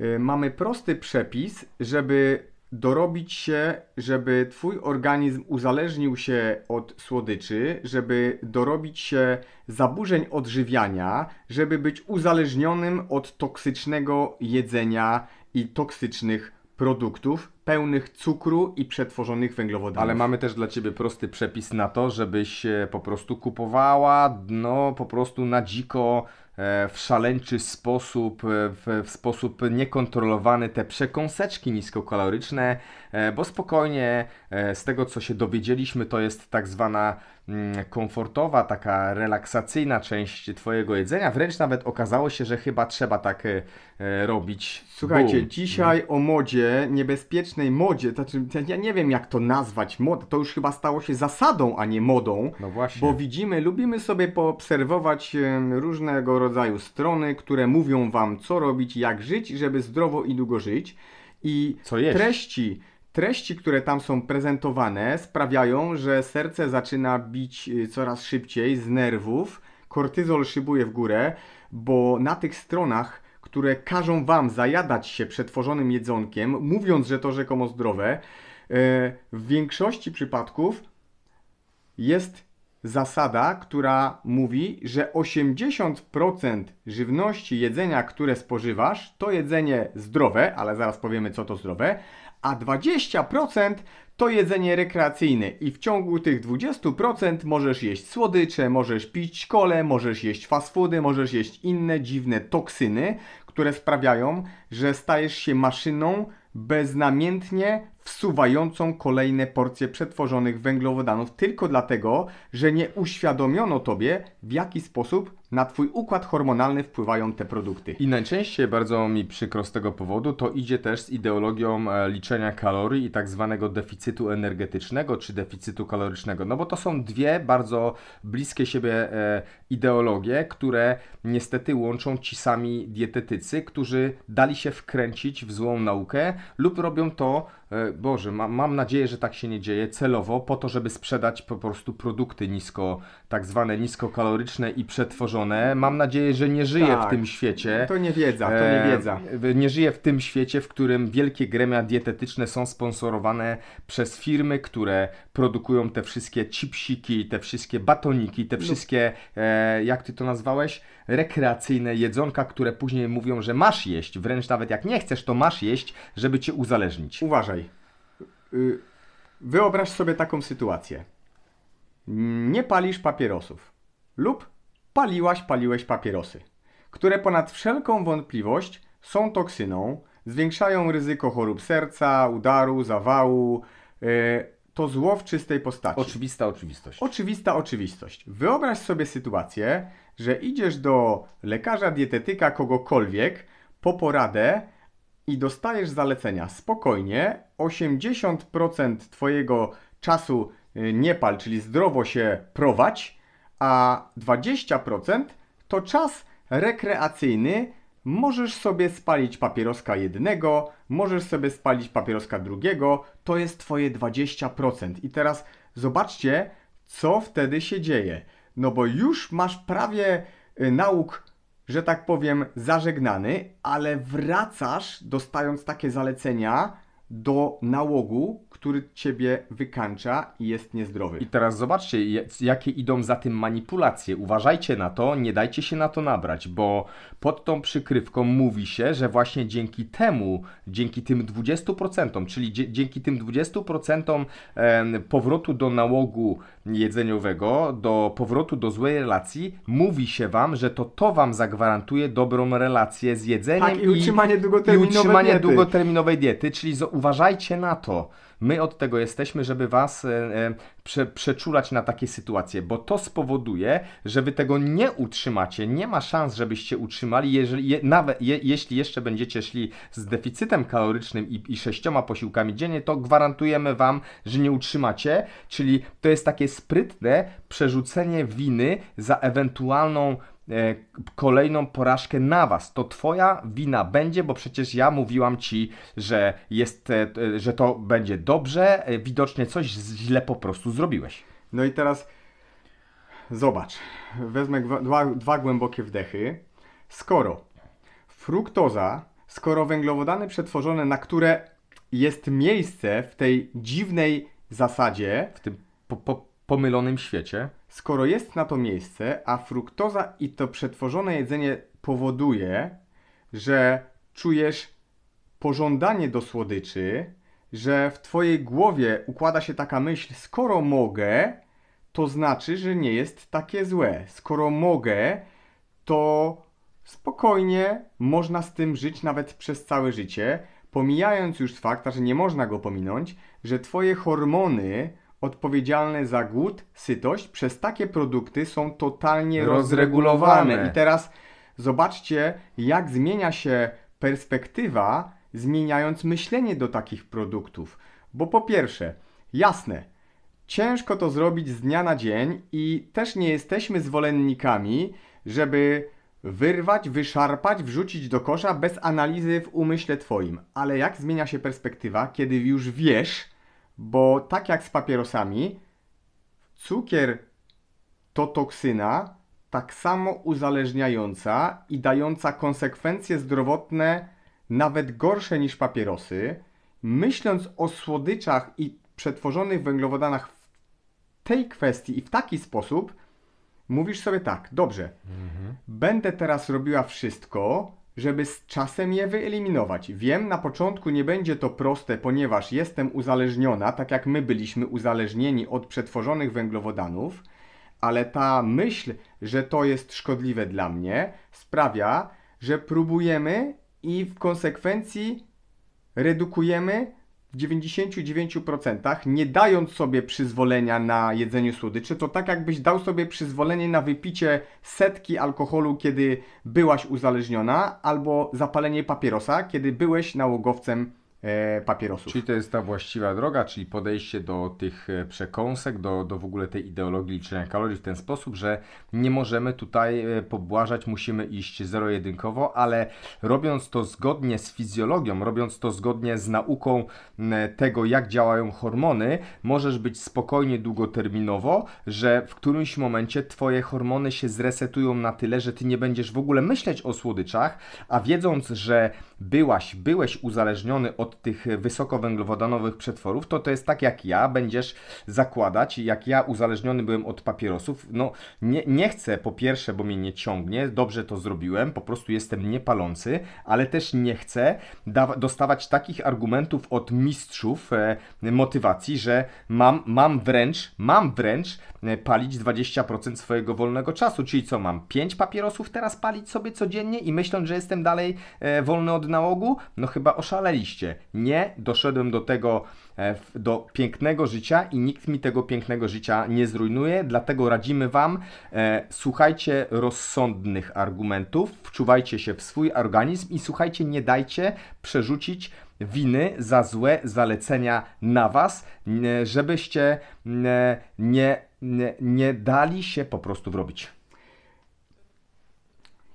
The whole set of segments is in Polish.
Y, mamy prosty przepis, żeby dorobić się, żeby Twój organizm uzależnił się od słodyczy, żeby dorobić się zaburzeń odżywiania, żeby być uzależnionym od toksycznego jedzenia i toksycznych produktów pełnych cukru i przetworzonych węglowodanów. Ale mamy też dla Ciebie prosty przepis na to, żebyś po prostu kupowała, no po prostu na dziko E, w szaleńczy sposób, e, w, w, sposób niekontrolowany te przekąseczki niskokaloryczne, e, bo spokojnie z tego co się dowiedzieliśmy, to jest tak zwana Mm, komfortowa, taka relaksacyjna część Twojego jedzenia. Wręcz nawet okazało się, że chyba trzeba tak e, e, robić. Słuchajcie, Boom. dzisiaj mhm. o modzie, niebezpiecznej modzie, to znaczy, ja nie wiem jak to nazwać, moda, to już chyba stało się zasadą, a nie modą. No właśnie. Bo widzimy, lubimy sobie poobserwować różnego rodzaju strony, które mówią Wam co robić, jak żyć, żeby zdrowo i długo żyć. I co treści Treści, które tam są prezentowane, sprawiają, że serce zaczyna bić y, coraz szybciej z nerwów, kortyzol szybuje w górę, bo na tych stronach, które każą wam zajadać się przetworzonym jedzonkiem, mówiąc, że to rzekomo zdrowe, y, w większości przypadków jest zasada, która mówi, że 80% żywności, jedzenia, które spożywasz, to jedzenie zdrowe, ale zaraz powiemy, co to zdrowe, a 20% to jedzenie rekreacyjne i w ciągu tych 20% możesz jeść słodycze, możesz pić kole, możesz jeść fast foody, możesz jeść inne dziwne toksyny, które sprawiają, że stajesz się maszyną beznamiętnie wsuwającą kolejne porcje przetworzonych węglowodanów tylko dlatego, że nie uświadomiono tobie, w jaki sposób na twój układ hormonalny wpływają te produkty. I najczęściej bardzo mi przykro z tego powodu, to idzie też z ideologią e, liczenia kalorii i tak zwanego deficytu energetycznego czy deficytu kalorycznego. No bo to są dwie bardzo bliskie siebie e, ideologie, które niestety łączą ci sami dietetycy, którzy dali się wkręcić w złą naukę lub robią to E, Boże, ma, mam nadzieję, że tak się nie dzieje celowo, po to, żeby sprzedać po prostu produkty nisko tak zwane niskokaloryczne i przetworzone. Mam nadzieję, że nie żyje tak, w tym świecie. To nie wiedza, to nie e, wiedza. E, nie żyje w tym świecie, w którym wielkie gremia dietetyczne są sponsorowane przez firmy, które produkują te wszystkie chipsiki, te wszystkie batoniki, te no. wszystkie, no. e, jak ty to nazwałeś, rekreacyjne jedzonka, które później mówią, że masz jeść, wręcz nawet jak nie chcesz, to masz jeść, żeby cię uzależnić. Uważaj. Y, wyobraź sobie taką sytuację nie palisz papierosów lub paliłaś, paliłeś papierosy, które ponad wszelką wątpliwość są toksyną, zwiększają ryzyko chorób serca, udaru, zawału. E, to zło w czystej postaci. Oczywista oczywistość. Oczywista oczywistość. Wyobraź sobie sytuację, że idziesz do lekarza, dietetyka, kogokolwiek po poradę i dostajesz zalecenia. Spokojnie, 80% Twojego czasu nie pal, czyli zdrowo się prowadź, a 20% to czas rekreacyjny. Możesz sobie spalić papieroska jednego, możesz sobie spalić papieroska drugiego, to jest Twoje 20%. I teraz zobaczcie, co wtedy się dzieje. No bo już masz prawie y, nauk, że tak powiem, zażegnany, ale wracasz, dostając takie zalecenia, do nałogu, który ciebie wykańcza i jest niezdrowy. I teraz zobaczcie, jakie idą za tym manipulacje. Uważajcie na to, nie dajcie się na to nabrać, bo pod tą przykrywką mówi się, że właśnie dzięki temu, dzięki tym 20%, czyli dzięki tym 20% powrotu do nałogu jedzeniowego, do powrotu do złej relacji, mówi się wam, że to to wam zagwarantuje dobrą relację z jedzeniem tak, i, utrzymanie długoterminowej i utrzymanie diety. długoterminowej diety, czyli uważajcie na to. My od tego jesteśmy, żeby was e, e, prze, przeczulać na takie sytuacje, bo to spowoduje, że wy tego nie utrzymacie. Nie ma szans, żebyście utrzymali, jeżeli, je, nawet je, jeśli jeszcze będziecie szli z deficytem kalorycznym i, i sześcioma posiłkami dziennie, to gwarantujemy wam, że nie utrzymacie. Czyli to jest takie sprytne przerzucenie winy za ewentualną E, kolejną porażkę na was. To twoja wina będzie, bo przecież ja mówiłam ci, że jest, e, e, że to będzie dobrze. Widocznie coś źle po prostu zrobiłeś. No i teraz zobacz. Wezmę dwa, dwa głębokie wdechy. Skoro fruktoza, skoro węglowodany przetworzone, na które jest miejsce w tej dziwnej zasadzie, w tym po, po, pomylonym świecie? Skoro jest na to miejsce, a fruktoza i to przetworzone jedzenie powoduje, że czujesz pożądanie do słodyczy, że w twojej głowie układa się taka myśl, skoro mogę, to znaczy, że nie jest takie złe. Skoro mogę, to spokojnie można z tym żyć nawet przez całe życie, pomijając już fakt, że nie można go pominąć, że twoje hormony odpowiedzialne za głód, sytość przez takie produkty są totalnie rozregulowane. rozregulowane. I teraz zobaczcie, jak zmienia się perspektywa, zmieniając myślenie do takich produktów. Bo po pierwsze, jasne, ciężko to zrobić z dnia na dzień i też nie jesteśmy zwolennikami, żeby wyrwać, wyszarpać, wrzucić do kosza bez analizy w umyśle Twoim. Ale jak zmienia się perspektywa, kiedy już wiesz, bo tak jak z papierosami, cukier to toksyna tak samo uzależniająca i dająca konsekwencje zdrowotne nawet gorsze niż papierosy. Myśląc o słodyczach i przetworzonych węglowodanach w tej kwestii i w taki sposób, mówisz sobie tak, dobrze, mhm. będę teraz robiła wszystko, żeby z czasem je wyeliminować. Wiem, na początku nie będzie to proste, ponieważ jestem uzależniona, tak jak my byliśmy uzależnieni od przetworzonych węglowodanów, ale ta myśl, że to jest szkodliwe dla mnie, sprawia, że próbujemy i w konsekwencji redukujemy w 99% nie dając sobie przyzwolenia na jedzenie słodyczy, to tak jakbyś dał sobie przyzwolenie na wypicie setki alkoholu, kiedy byłaś uzależniona, albo zapalenie papierosa, kiedy byłeś nałogowcem E, papierosów. Czyli to jest ta właściwa droga, czyli podejście do tych e, przekąsek, do, do w ogóle tej ideologii liczenia kalorii w ten sposób, że nie możemy tutaj e, pobłażać, musimy iść zero-jedynkowo, ale robiąc to zgodnie z fizjologią, robiąc to zgodnie z nauką tego, jak działają hormony, możesz być spokojnie długoterminowo, że w którymś momencie twoje hormony się zresetują na tyle, że ty nie będziesz w ogóle myśleć o słodyczach, a wiedząc, że byłaś, byłeś uzależniony od tych wysokowęglowodanowych przetworów, to to jest tak jak ja, będziesz zakładać, jak ja uzależniony byłem od papierosów. No nie, nie chcę po pierwsze, bo mnie nie ciągnie, dobrze to zrobiłem, po prostu jestem niepalący, ale też nie chcę dostawać takich argumentów od mistrzów e, motywacji, że mam, mam wręcz, mam wręcz e, palić 20% swojego wolnego czasu, czyli co mam, 5 papierosów teraz palić sobie codziennie i myśląc, że jestem dalej e, wolny od nałogu? No chyba oszaleliście. Nie, doszedłem do tego, e, do pięknego życia i nikt mi tego pięknego życia nie zrujnuje, dlatego radzimy Wam, e, słuchajcie rozsądnych argumentów, wczuwajcie się w swój organizm i słuchajcie, nie dajcie przerzucić winy za złe zalecenia na Was, e, żebyście nie, nie, nie dali się po prostu wrobić.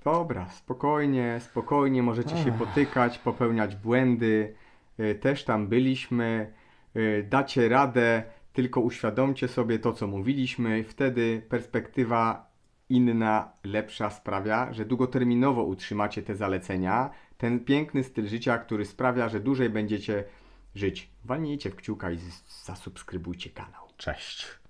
Dobra, spokojnie, spokojnie możecie się potykać, popełniać błędy. E, też tam byliśmy. E, dacie radę, tylko uświadomcie sobie to, co mówiliśmy. Wtedy perspektywa inna, lepsza sprawia, że długoterminowo utrzymacie te zalecenia. Ten piękny styl życia, który sprawia, że dłużej będziecie żyć. Walnijcie w kciuka i zasubskrybujcie kanał. Cześć.